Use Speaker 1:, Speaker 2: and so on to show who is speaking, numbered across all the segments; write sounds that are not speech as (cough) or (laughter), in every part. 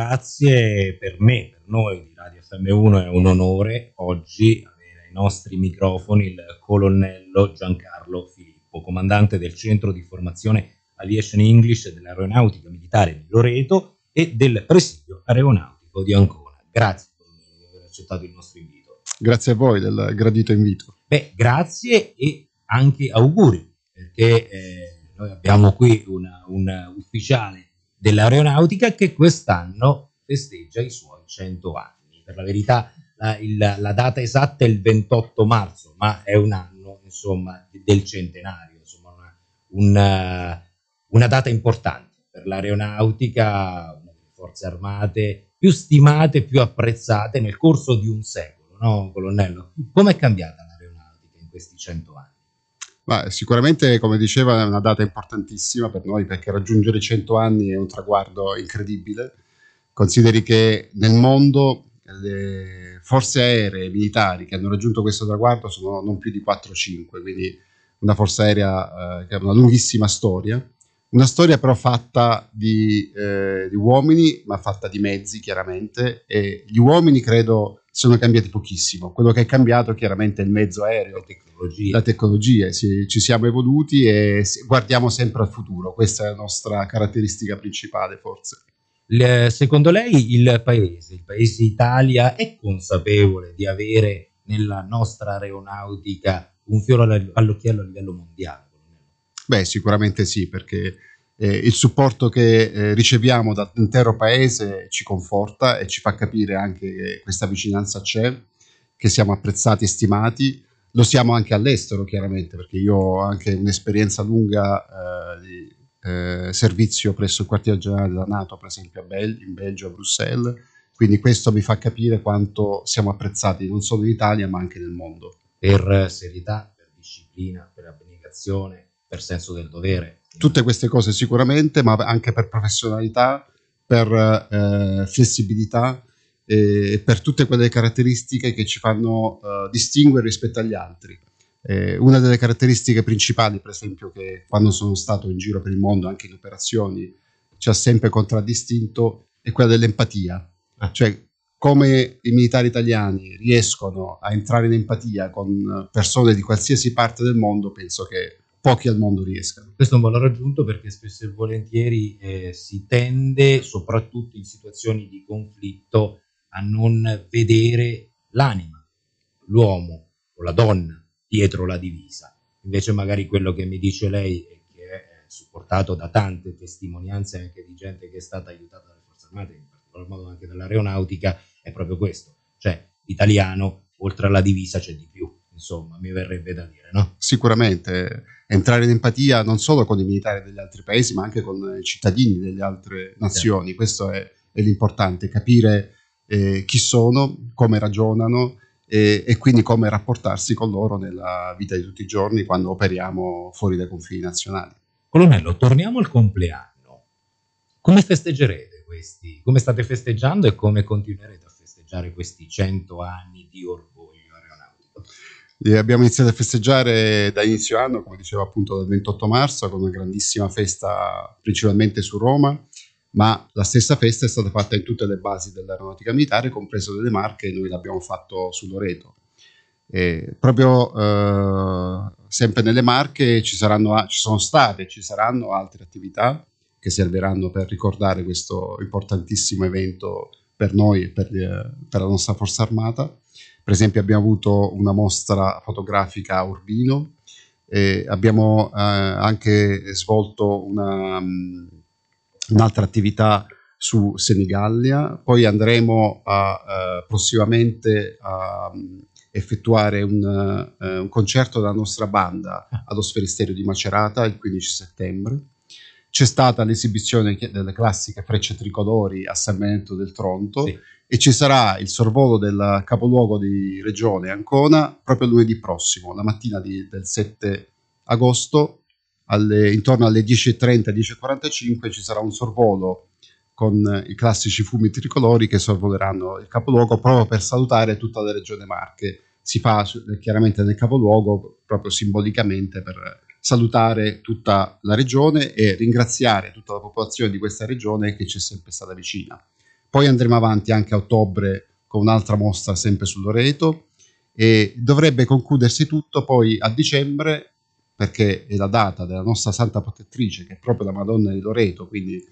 Speaker 1: grazie per me, per noi di Radio FM1 è un onore oggi avere ai nostri microfoni il colonnello Giancarlo Filippo, comandante del centro di formazione Aviation English dell'aeronautica militare di Loreto e del presidio aeronautico di Ancona. Grazie per aver accettato il nostro invito.
Speaker 2: Grazie a voi del gradito invito.
Speaker 1: Beh, grazie e anche auguri perché eh, noi abbiamo qui una, un ufficiale dell'aeronautica che quest'anno festeggia i suoi 100 anni. Per la verità la, il, la, data esatta è il 28 marzo, ma è un anno insomma, del centenario, insomma, una, una, una data importante per l'aeronautica, una delle forze armate più stimate, più apprezzate nel corso di un secolo, no, colonnello? Com'è cambiata l'aeronautica in questi 100 anni?
Speaker 2: Beh, sicuramente, come diceva, è una data importantissima per noi perché raggiungere i 100 anni è un traguardo incredibile. Consideri che nel mondo le forze aeree militari che hanno raggiunto questo traguardo sono non più di 4 5, quindi una forza aerea eh, che ha una lunghissima storia una storia però fatta di, eh, di, uomini, ma fatta di mezzi chiaramente, e gli uomini credo sono cambiati pochissimo, quello che è cambiato chiaramente è il mezzo aereo, la tecnologia, la tecnologia sì, ci siamo evoluti e guardiamo sempre al futuro, questa è la
Speaker 1: nostra caratteristica principale forse. Le, secondo lei il paese, il paese Italia è consapevole di avere nella nostra aeronautica un fiore all'occhiello a livello mondiale? Beh, sicuramente sì,
Speaker 2: perché eh, il supporto che eh, riceviamo dall'intero paese ci conforta e ci fa capire anche che questa vicinanza c'è, che siamo apprezzati e stimati. Lo siamo anche all'estero, chiaramente, perché io ho anche un'esperienza lunga eh, di eh, servizio presso il quartier generale della Nato, per esempio Bel- in Belgio, a Bruxelles. Quindi questo mi fa capire quanto siamo apprezzati non solo in Italia, ma anche nel mondo. Per
Speaker 1: serietà, per disciplina, per abnegazione, per senso del dovere.
Speaker 2: Tutte queste cose sicuramente, ma anche per professionalità, per eh, flessibilità e per tutte quelle caratteristiche che ci fanno eh, distinguere rispetto agli altri. Eh, una delle caratteristiche principali, per esempio, che quando sono stato in giro per il mondo, anche in operazioni, ci ha sempre contraddistinto è quella dell'empatia. Ah. Cioè, come i militari italiani riescono a entrare in empatia con persone di qualsiasi parte del mondo, penso che pochi al mondo riescano. Questo è un valore
Speaker 1: aggiunto perché spesso e volentieri eh, si tende, soprattutto in situazioni di conflitto, a non vedere l'anima, l'uomo o la donna dietro la divisa. Invece magari quello che mi dice lei e che è supportato da tante testimonianze anche di gente che è stata aiutata dalle forze armate, in particolar modo anche dall'aeronautica, è proprio questo. Cioè, l'italiano, oltre alla divisa c'è di più insomma, mi verrebbe da
Speaker 2: dire. No? Sicuramente entrare in empatia non solo con i militari degli altri paesi, ma anche con i cittadini delle altre nazioni, certo. questo è, è, l'importante, capire eh, chi sono, come ragionano e, e, quindi come rapportarsi con loro nella vita di tutti i giorni quando operiamo fuori dai confini nazionali.
Speaker 1: Colonnello, torniamo al compleanno. Come festeggerete questi? Come state festeggiando e come continuerete a festeggiare questi cento anni di orgoglio?
Speaker 2: E abbiamo iniziato a festeggiare da inizio anno, come dicevo appunto dal 28 marzo, con una grandissima festa principalmente su Roma, ma la stessa festa è stata fatta in tutte le basi dell'aeronautica militare, compreso delle Marche, e noi l'abbiamo fatto su Loreto. E proprio eh, sempre nelle Marche ci, saranno, ci sono state e ci saranno altre attività che serviranno per ricordare questo importantissimo evento per noi e per, eh, per la nostra forza armata per esempio abbiamo avuto una mostra fotografica a Urbino, abbiamo eh, anche svolto una, mm, un'altra attività su Senigallia, poi andremo a, uh, prossimamente a um, effettuare un, uh, un, concerto della nostra banda allo ah. Sferisterio di Macerata il 15 settembre c'è stata l'esibizione delle classiche frecce tricolori a San Benedetto del Tronto sì. e ci sarà il sorvolo del capoluogo di regione Ancona proprio lunedì prossimo, la mattina di, del 7 agosto, alle, intorno alle 10.30-10.45 ci sarà un sorvolo con i classici fumi tricolori che sorvoleranno il capoluogo proprio per salutare tutta la regione Marche. Si fa chiaramente nel capoluogo proprio simbolicamente per salutare tutta la regione e ringraziare tutta la popolazione di questa regione che ci è sempre stata vicina. Poi andremo avanti anche a ottobre con un'altra mostra sempre Loreto e dovrebbe concludersi tutto poi a dicembre perché è la data della nostra Santa Protettrice che è proprio la Madonna di Loreto, quindi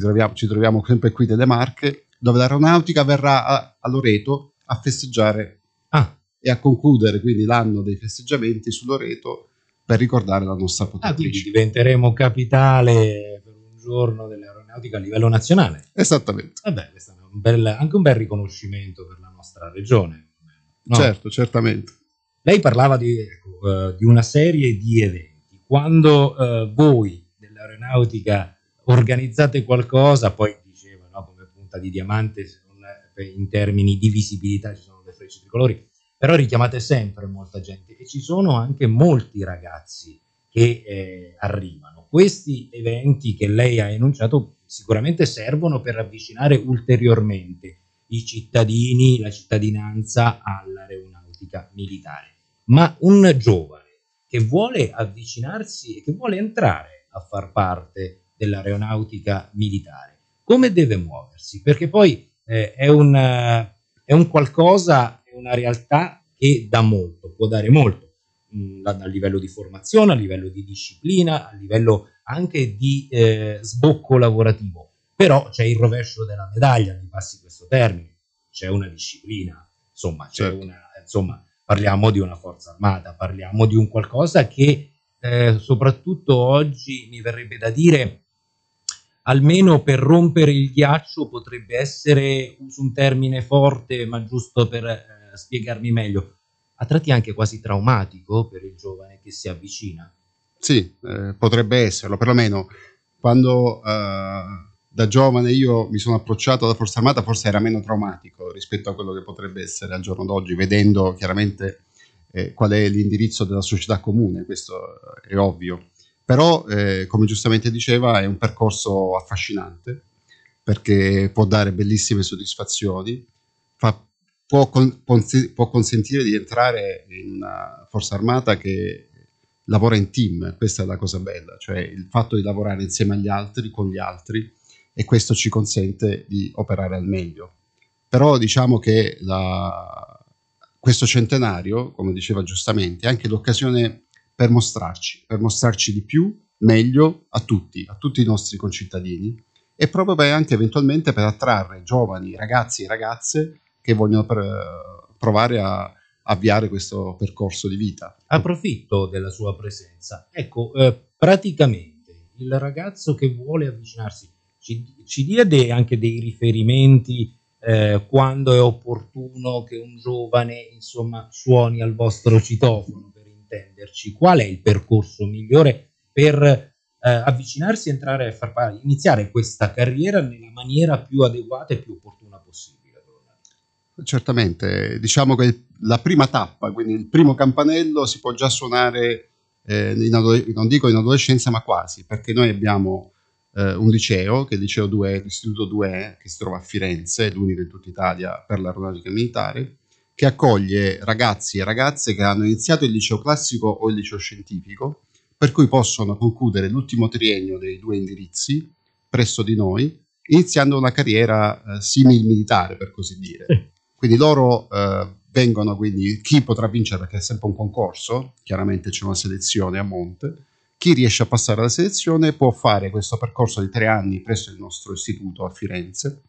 Speaker 2: troviamo, ci troviamo sempre qui delle Marche, dove l'aeronautica verrà a, a Loreto a festeggiare ah. e a concludere quindi l'anno dei festeggiamenti su Loreto per ricordare la nostra
Speaker 1: portatrice. Ah, diventeremo capitale per un giorno dell'aeronautica a livello nazionale. Esattamente. Vabbè, questo è un bel, anche un bel riconoscimento per la nostra regione. No? Certo, certamente. Lei parlava di, ecco, eh, di, una serie di eventi. Quando eh, voi dell'aeronautica organizzate qualcosa, poi diceva no, come punta di diamante in termini di visibilità ci sono le frecce tricolori, però richiamate sempre molta gente e ci sono anche molti ragazzi che eh, arrivano. Questi eventi che lei ha enunciato sicuramente servono per avvicinare ulteriormente i cittadini, la cittadinanza all'aeronautica militare, ma un giovane che vuole avvicinarsi e che vuole entrare a far parte dell'aeronautica militare, come deve muoversi? Perché poi eh, è, un, eh, è un qualcosa una realtà che dà molto, può dare molto, mm, a, livello di formazione, a livello di disciplina, a livello anche di eh, sbocco lavorativo. Però c'è il rovescio della medaglia, mi passi questo termine, c'è una disciplina, insomma, c'è certo. una, insomma, parliamo di una forza armata, parliamo di un qualcosa che eh, soprattutto oggi mi verrebbe da dire almeno per rompere il ghiaccio potrebbe essere, uso un termine forte ma giusto per eh, spiegarmi meglio, a tratti anche quasi traumatico per il giovane che si avvicina.
Speaker 2: Sì, eh, potrebbe esserlo, perlomeno quando eh, da giovane io mi sono approcciato alla Forza Armata forse era meno traumatico rispetto a quello che potrebbe essere al giorno d'oggi, vedendo chiaramente eh, qual è l'indirizzo della società comune, questo è ovvio. Però, eh, come giustamente diceva, è un percorso affascinante perché può dare bellissime soddisfazioni, fa può, con, può, consentire di entrare in una forza armata che lavora in team, questa è la cosa bella, cioè il fatto di lavorare insieme agli altri, con gli altri, e questo ci consente di operare al meglio. Però diciamo che la, questo centenario, come diceva giustamente, è anche l'occasione per mostrarci, per mostrarci di più, meglio a tutti, a tutti i nostri concittadini e proprio per anche eventualmente per attrarre giovani, ragazzi e ragazze che vogliono per, provare a avviare questo percorso di vita.
Speaker 1: Approfitto della sua presenza. Ecco, eh, praticamente il ragazzo che vuole avvicinarsi ci, ci dia dei, anche dei riferimenti eh, quando è opportuno che un giovane insomma, suoni al vostro citofono, per intenderci. Qual è il percorso migliore per eh, avvicinarsi, entrare a far parte, iniziare questa carriera nella maniera più adeguata e più opportuna possibile?
Speaker 2: certamente, diciamo che la prima tappa, quindi il primo campanello si può già suonare, eh, non dico in adolescenza, ma quasi, perché noi abbiamo eh, un liceo, che è il liceo 2, l'istituto 2, che si trova a Firenze, l'unico in tutta Italia per l'aeronautica militare, che accoglie ragazzi e ragazze che hanno iniziato il liceo classico o il liceo scientifico, per cui possono concludere l'ultimo triennio dei due indirizzi presso di noi, iniziando una carriera eh, simil militare, per così dire. Quindi loro eh, vengono, quindi chi potrà vincere, perché è sempre un concorso, chiaramente c'è una selezione a monte, chi riesce a passare la selezione può fare questo percorso di tre anni presso il nostro istituto a Firenze.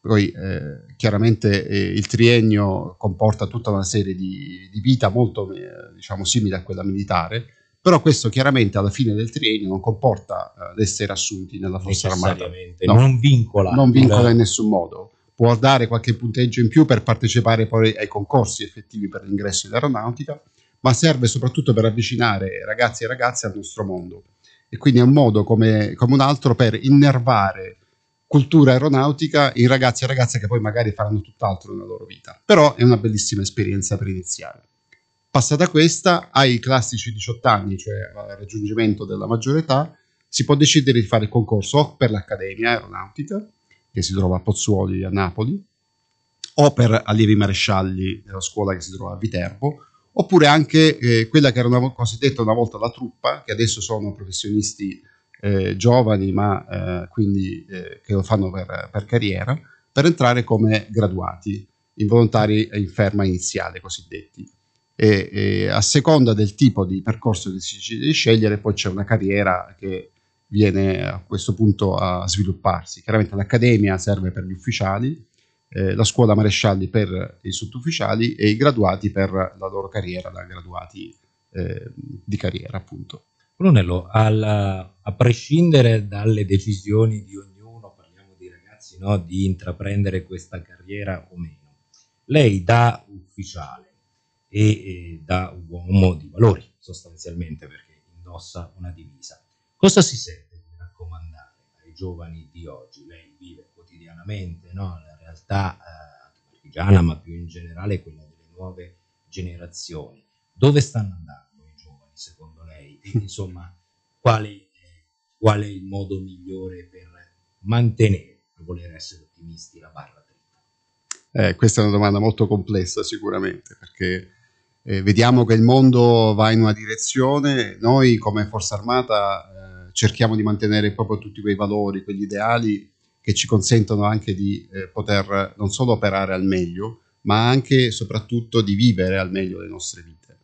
Speaker 2: Poi eh, chiaramente eh, il triennio comporta tutta una serie di, di vita molto eh, diciamo, simile a quella militare, però questo chiaramente alla fine del triennio non comporta eh, l'essere assunti nella forza armata. No, non vincola. Non vincola eh. in nessun modo può dare qualche punteggio in più per partecipare poi ai concorsi effettivi per l'ingresso in aeronautica, ma serve soprattutto per avvicinare ragazzi e ragazze al nostro mondo. E quindi è un modo come, come un altro per innervare cultura aeronautica in ragazzi e ragazze che poi magari faranno tutt'altro nella loro vita. Però è una bellissima esperienza per iniziare. Passata questa, ai classici 18 anni, cioè al raggiungimento della maggiore età, si può decidere di fare il concorso per l'Accademia Aeronautica che si trova a Pozzuoli a Napoli, o per allievi marescialli della scuola che si trova a Viterbo, oppure anche eh, quella che era una, cosiddetta una volta la truppa, che adesso sono professionisti eh, giovani, ma eh, quindi eh, che lo fanno per, per, carriera, per entrare come graduati, involontari in ferma iniziale cosiddetti. E, e a seconda del tipo di percorso che si decide di scegliere, poi c'è una carriera che viene a questo punto a svilupparsi. Chiaramente l'accademia serve per gli ufficiali, eh, la scuola marescialli per i sottufficiali e i graduati per la loro carriera da graduati
Speaker 1: eh, di carriera, appunto. Brunello, alla, a prescindere dalle decisioni di ognuno, parliamo di ragazzi, no, di intraprendere questa carriera o meno, lei da ufficiale e, e da uomo di valori sostanzialmente perché indossa una divisa, Cosa si sente di raccomandare ai giovani di oggi? Lei vive quotidianamente no? la realtà eh, partigiana, ma più in generale quella delle nuove generazioni. Dove stanno andando i giovani, secondo lei? (laughs) Quindi, insomma, quale, qual è il modo migliore per mantenere, per voler essere ottimisti, la barra dritta? Eh,
Speaker 2: questa è una domanda molto complessa sicuramente, perché eh, vediamo che il mondo va in una direzione, noi come Forza Armata cerchiamo di mantenere proprio tutti quei valori, quegli ideali che ci consentono anche di eh, poter non solo operare al meglio, ma anche e soprattutto di vivere al meglio le nostre vite.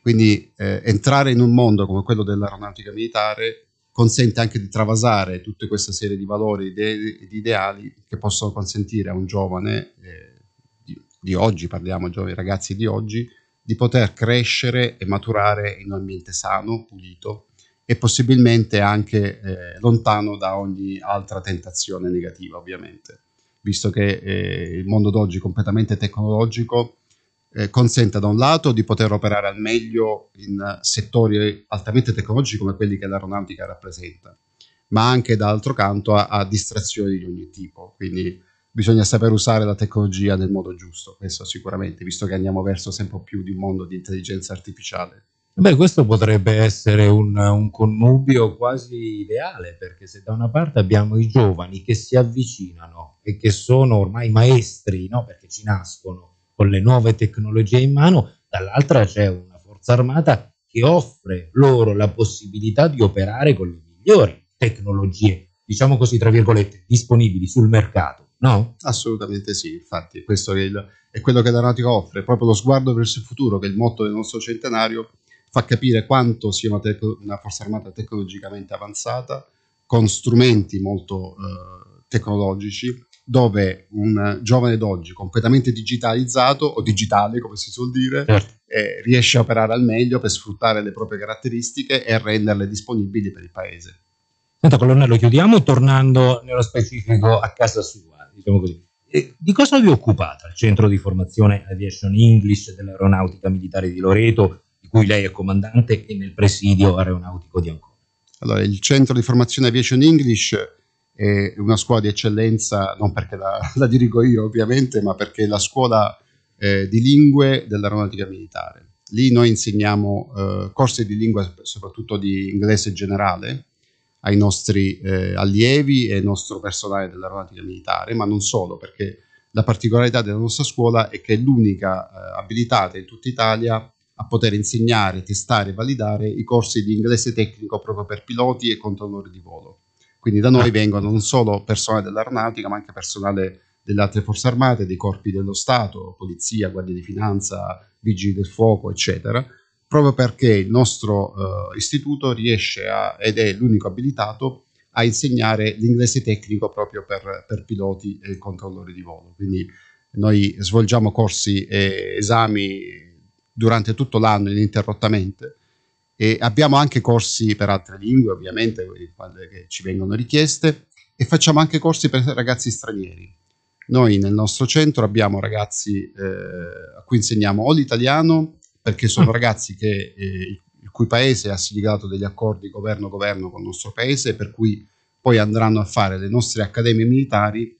Speaker 2: Quindi eh, entrare in un mondo come quello dell'aeronautica militare consente anche di travasare tutta questa serie di valori e di ideali che possono consentire a un giovane, eh, di, di, oggi parliamo, giovani ragazzi di oggi, di poter crescere e maturare in un ambiente sano, pulito, e possibilmente anche eh, lontano da ogni altra tentazione negativa, ovviamente, visto che eh, il mondo d'oggi completamente tecnologico eh, consente da un lato di poter operare al meglio in settori altamente tecnologici come quelli che l'aeronautica rappresenta, ma anche d'altro canto a, a distrazioni di ogni tipo, quindi bisogna saper usare la tecnologia nel modo giusto, questo sicuramente, visto che andiamo verso sempre più di un mondo di intelligenza artificiale.
Speaker 1: Beh, questo potrebbe essere un un connubio quasi ideale, perché se da una parte abbiamo i giovani che si avvicinano e che sono ormai maestri, no, perché ci nascono con le nuove tecnologie in mano, dall'altra c'è una forza armata che offre loro la possibilità di operare con le migliori tecnologie, diciamo così, tra virgolette, disponibili sul mercato, no?
Speaker 2: Assolutamente sì, infatti questo è, il, è quello che l'Aeronautica offre, proprio lo sguardo verso il futuro, che è il motto del nostro centenario fa capire quanto sia una, tecno- una forza armata tecnologicamente avanzata, con strumenti molto eh, tecnologici, dove un giovane d'oggi completamente digitalizzato o digitale come si suol dire certo. eh, riesce a operare al meglio per sfruttare le proprie caratteristiche e renderle disponibili per il paese.
Speaker 1: Senta colonnello, chiudiamo tornando nello specifico a casa sua, diciamo così. Eh, di cosa vi occupate al centro di formazione Aviation English dell'aeronautica militare di Loreto di cui lei è comandante e nel presidio aeronautico di Ancona. Allora, il centro di formazione Aviation English
Speaker 2: è una scuola di eccellenza, non perché la, la dirigo io ovviamente, ma perché è la scuola eh, di lingue dell'aeronautica militare. Lì noi insegniamo eh, corsi di lingua, soprattutto di inglese generale, ai nostri eh, allievi e al nostro personale dell'aeronautica militare, ma non solo, perché la particolarità della nostra scuola è che è l'unica eh, abilitata in tutta Italia a poter insegnare, testare e validare i corsi di inglese tecnico proprio per piloti e controllori di volo. Quindi da noi ah. vengono non solo personale dell'aeronautica, ma anche personale delle altre forze armate, dei corpi dello Stato, polizia, guardia di finanza, vigili del fuoco, eccetera, proprio perché il nostro eh, istituto riesce a, ed è l'unico abilitato a insegnare l'inglese tecnico proprio per, per piloti e controllori di volo. Quindi noi svolgiamo corsi e esami durante tutto l'anno ininterrottamente e abbiamo anche corsi per altre lingue ovviamente quelle che ci vengono richieste e facciamo anche corsi per ragazzi stranieri. Noi nel nostro centro abbiamo ragazzi eh, a cui insegniamo o l'italiano perché sono (laughs) ragazzi che, eh, il cui paese ha siglato degli accordi governo-governo con il nostro paese per cui poi andranno a fare le nostre accademie militari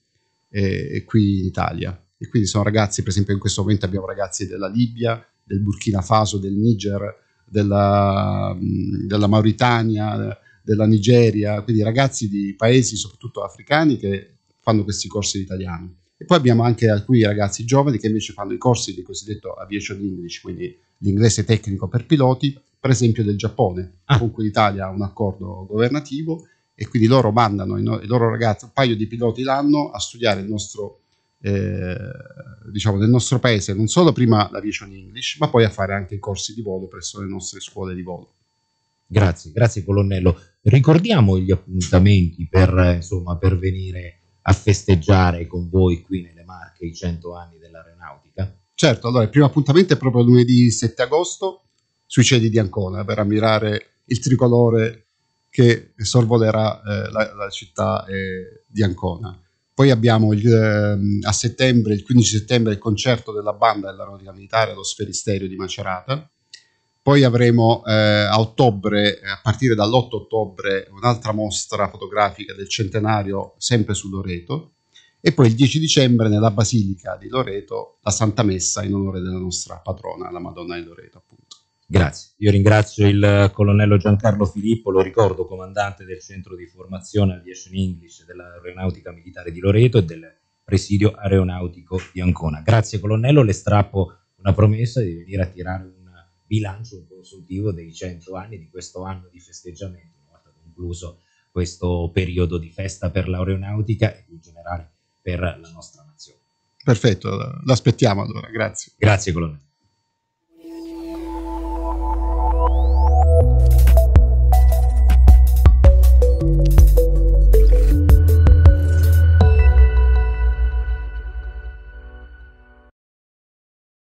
Speaker 2: eh, qui in Italia. E quindi sono ragazzi, per esempio in questo momento abbiamo ragazzi della Libia, del Burkina Faso, del Niger, della, della Mauritania, della Nigeria, quindi ragazzi di paesi soprattutto africani che fanno questi corsi di italiano. E poi abbiamo anche alcuni ragazzi giovani che invece fanno i corsi di cosiddetto aviation English, quindi l'inglese tecnico per piloti, per esempio del Giappone, ah. con cui l'Italia ha un accordo governativo e quindi loro mandano i, no- i loro ragazzi, un paio di piloti l'anno, a studiare il nostro eh, diciamo, del nostro paese, non solo prima l'Aviation English, ma poi a fare anche i corsi di volo presso le nostre
Speaker 1: scuole di volo. Grazie, grazie colonnello. Ricordiamo gli appuntamenti per, eh, insomma, per venire a festeggiare con voi qui nelle Marche i 100 anni dell'aeronautica.
Speaker 2: Certo, allora il primo appuntamento è proprio lunedì 7
Speaker 1: agosto
Speaker 2: sui cieli di Ancona per ammirare il tricolore che sorvolerà eh, la, la, città eh, di Ancona. Poi abbiamo il, ehm, a settembre, il 15 settembre, il concerto della banda dell'Aeronautica Militare allo Sferisterio di Macerata. Poi avremo eh, a ottobre, a partire dall'8 ottobre, un'altra mostra fotografica del centenario sempre su Loreto. E poi il 10 dicembre nella Basilica di Loreto la Santa Messa in onore della nostra patrona, la Madonna di Loreto, appunto. Grazie. Io
Speaker 1: ringrazio il colonnello Giancarlo Filippo, lo ricordo, comandante del centro di formazione Aviation English dell'Aeronautica Militare di Loreto e del presidio aeronautico di Ancona. Grazie colonnello, le strappo una promessa di venire a tirare un bilancio, un consultivo dei 100 anni di questo anno di festeggiamento, una volta concluso questo periodo di festa per l'aeronautica e in generale per la nostra nazione. Perfetto,
Speaker 2: l'aspettiamo allora, grazie. Grazie colonnello.